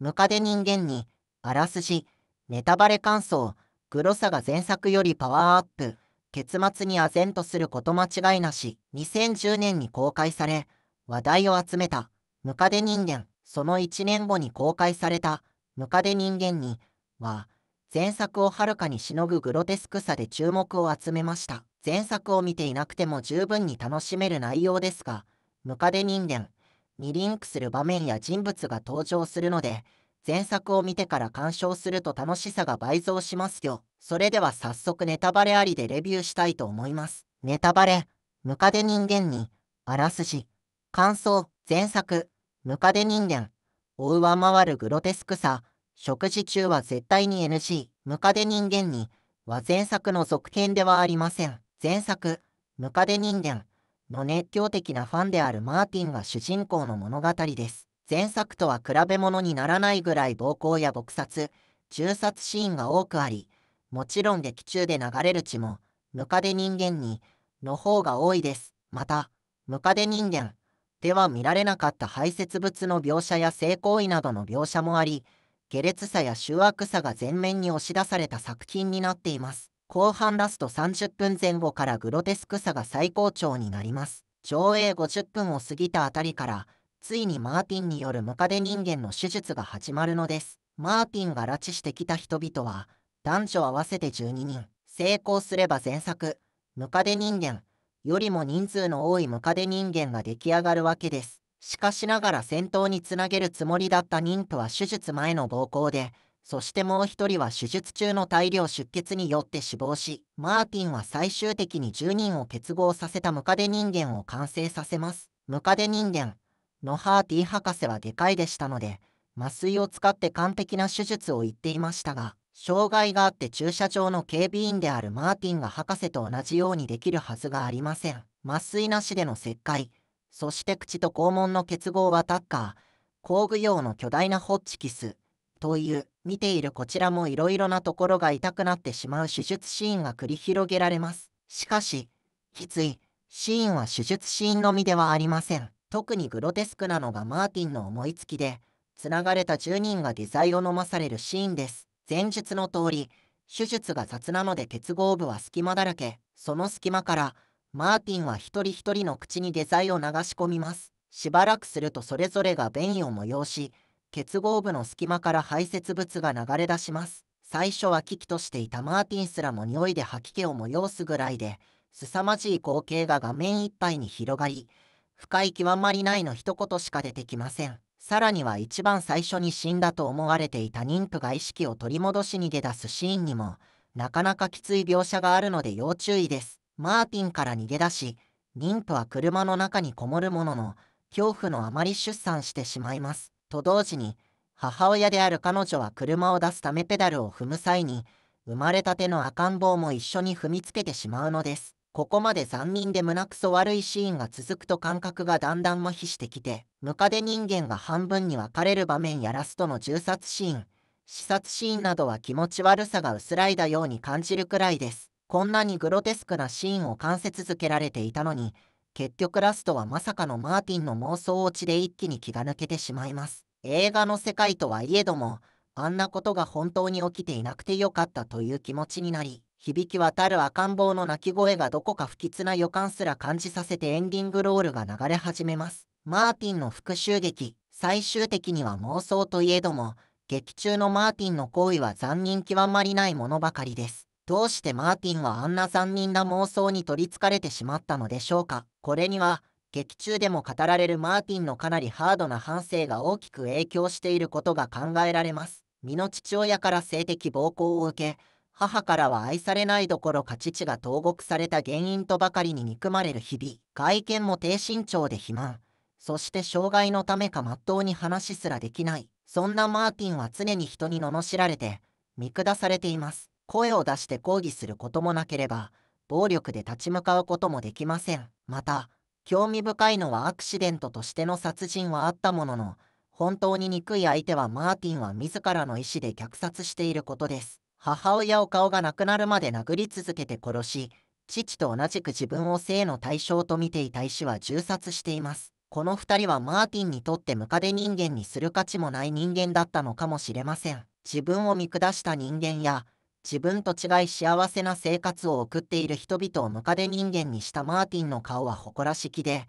ムカデ人間に、あらすじ、ネタバレ感想、グロさが前作よりパワーアップ、結末に唖然とすること間違いなし、2010年に公開され、話題を集めた、ムカデ人間、その1年後に公開された、ムカデ人間に、は、前作をはるかにしのぐグロテスクさで注目を集めました。前作を見ていなくても十分に楽しめる内容ですが、ムカデ人間、にリンクする場面や人物が登場するので、前作を見てから鑑賞すると楽しさが倍増しますよ。それでは早速ネタバレありでレビューしたいと思います。ネタバレ、ムカデ人間に、あらすじ、感想、前作、ムカデ人間、を上回るグロテスクさ、食事中は絶対に NG、ムカデ人間に、は前作の続編ではありません。前作、ムカデ人間、の熱狂的なファンであるマーティンが主人公の物語です。前作とは比べ物にならないぐらい暴行や撲殺、銃殺シーンが多くあり、もちろん劇中で流れる血も、ムカデ人間に、の方が多いです。また、ムカデ人間では見られなかった排泄物の描写や性行為などの描写もあり、下劣さや醜悪さが前面に押し出された作品になっています。後半ラスト30分前後からグロテスクさが最高潮になります。上映50分を過ぎたあたりから、ついにマーティンによるムカデ人間の手術が始まるのです。マーティンが拉致してきた人々は、男女合わせて12人。成功すれば前作、ムカデ人間、よりも人数の多いムカデ人間が出来上がるわけです。しかしながら戦闘につなげるつもりだった妊婦は手術前の暴行で、そしてもう一人は手術中の大量出血によって死亡し、マーティンは最終的に10人を結合させたムカデ人間を完成させます。ムカデ人間のハーティ博士は外科医でしたので、麻酔を使って完璧な手術を言っていましたが、障害があって駐車場の警備員であるマーティンが博士と同じようにできるはずがありません。麻酔なしでの切開、そして口と肛門の結合はタッカー、工具用の巨大なホッチキス、という、見ているこちらもいろいろなところが痛くなってしまう手術シーンが繰り広げられます。しかし、きつい、シーンは手術シーンのみではありません。特にグロテスクなのがマーティンの思いつきで、繋がれた10人が下剤を飲まされるシーンです。前述の通り、手術が雑なので結合部は隙間だらけ、その隙間から、マーティンは一人一人の口に下剤を流し込みます。しばらくするとそれぞれが便意を催し、結合部の隙間から排泄物が流れ出します。最初は危機としていたマーティンすらも匂いで吐き気を催すぐらいで、凄まじい光景が画面いっぱいに広がり、深い極まりないの一言しか出てきません。さらには一番最初に死んだと思われていた妊婦が意識を取り戻しに出だすシーンにも、なかなかきつい描写があるので要注意です。マーティンから逃げ出し、妊婦は車の中にこもるものの、恐怖のあまり出産してしまいます。と同時に母親である彼女は車を出すためペダルを踏む際に生まれたての赤ん坊も一緒に踏みつけてしまうのですここまで残忍で胸くそ悪いシーンが続くと感覚がだんだん麻痺してきてムカデ人間が半分に分かれる場面やラストの銃殺シーン視察シーンなどは気持ち悪さが薄らいだように感じるくらいですこんなにグロテスクなシーンを観せ続けられていたのに結局ラストはまさかのマーティンの妄想落ちで一気に気が抜けてしまいます。映画の世界とはいえども、あんなことが本当に起きていなくてよかったという気持ちになり、響き渡る赤ん坊の泣き声がどこか不吉な予感すら感じさせてエンディングロールが流れ始めます。マーティンの復讐劇、最終的には妄想といえども、劇中のマーティンの行為は残忍極まりないものばかりです。どうしてマーティンはあんな残忍な妄想に取りつかれてしまったのでしょうかこれには劇中でも語られるマーティンのかなりハードな反省が大きく影響していることが考えられます身の父親から性的暴行を受け母からは愛されないどころか父が投獄された原因とばかりに憎まれる日々外見も低身長で肥満そして障害のためかまっとうに話すらできないそんなマーティンは常に人に罵られて見下されています声を出して抗議することもなければ、暴力で立ち向かうこともできません。また、興味深いのはアクシデントとしての殺人はあったものの、本当に憎い相手はマーティンは自らの意思で虐殺していることです。母親を顔がなくなるまで殴り続けて殺し、父と同じく自分を性の対象と見ていた医師は銃殺しています。この2人はマーティンにとってムカデ人間にする価値もない人間だったのかもしれません。自分を見下した人間や、自分と違い幸せな生活を送っている人々をムカデ人間にしたマーティンの顔は誇らしきで、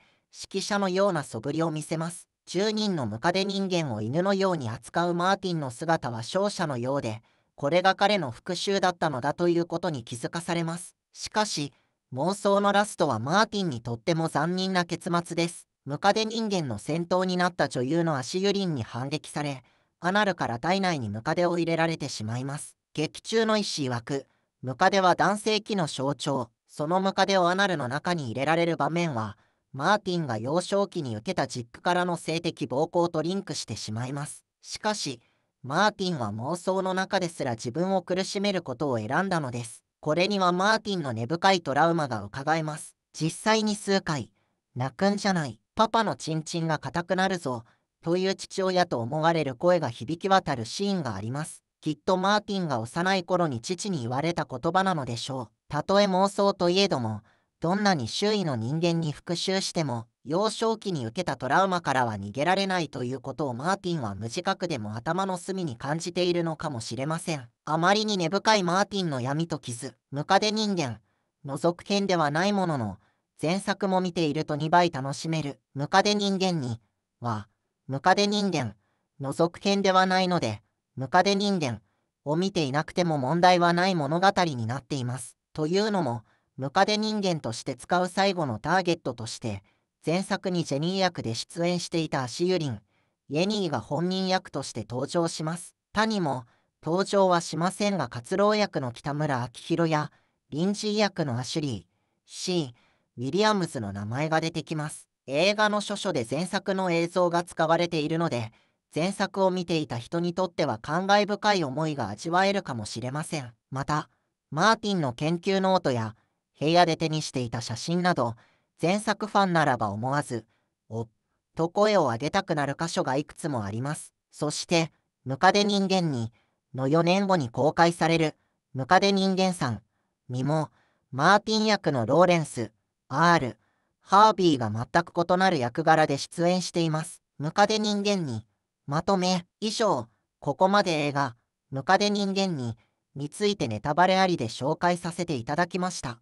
指揮者のような素振りを見せます。10人のムカデ人間を犬のように扱うマーティンの姿は勝者のようで、これが彼の復讐だったのだということに気づかされます。しかし、妄想のラストはマーティンにとっても残忍な結末です。ムカデ人間の先頭になった女優の足ユリンに反撃され、アナルから体内にムカデを入れられてしまいます。劇中の医師曰く、ムカデは男性器の象徴、そのムカデをアナルの中に入れられる場面は、マーティンが幼少期に受けた実家からの性的暴行とリンクしてしまいます。しかし、マーティンは妄想の中ですら自分を苦しめることを選んだのです。これにはマーティンの根深いトラウマが伺えます。実際に数回、泣くんじゃない、パパのチンチンが硬くなるぞ、という父親と思われる声が響き渡るシーンがあります。きっとマーティンが幼い頃に父に言われた言葉なのでしょう。たとえ妄想といえども、どんなに周囲の人間に復讐しても、幼少期に受けたトラウマからは逃げられないということをマーティンは無自覚でも頭の隅に感じているのかもしれません。あまりに根深いマーティンの闇と傷、ムカデ人間、の続編ではないものの、前作も見ていると2倍楽しめる、ムカデ人間に、は、ムカデ人間、の続編ではないので、ムカデ人間を見ていなくても問題はない物語になっています。というのも、ムカデ人間として使う最後のターゲットとして、前作にジェニー役で出演していた足ユリン、イェニーが本人役として登場します。他にも、登場はしませんが活動役の北村明宏や、臨時役のアシュリー、C、ウィリアムズの名前が出てきます。映画の著書で前作の映像が使われているので、前作を見ていた人にとっては感慨深い思いが味わえるかもしれません。また、マーティンの研究ノートや、部屋で手にしていた写真など、前作ファンならば思わず、おっと声を上げたくなる箇所がいくつもあります。そして、ムカデ人間に、の4年後に公開される、ムカデ人間さん、身も、マーティン役のローレンス、R、ハービーが全く異なる役柄で出演しています。ムカデ人間に、まとめ、衣装、ここまで映画、ムカデ人間に、についてネタバレありで紹介させていただきました。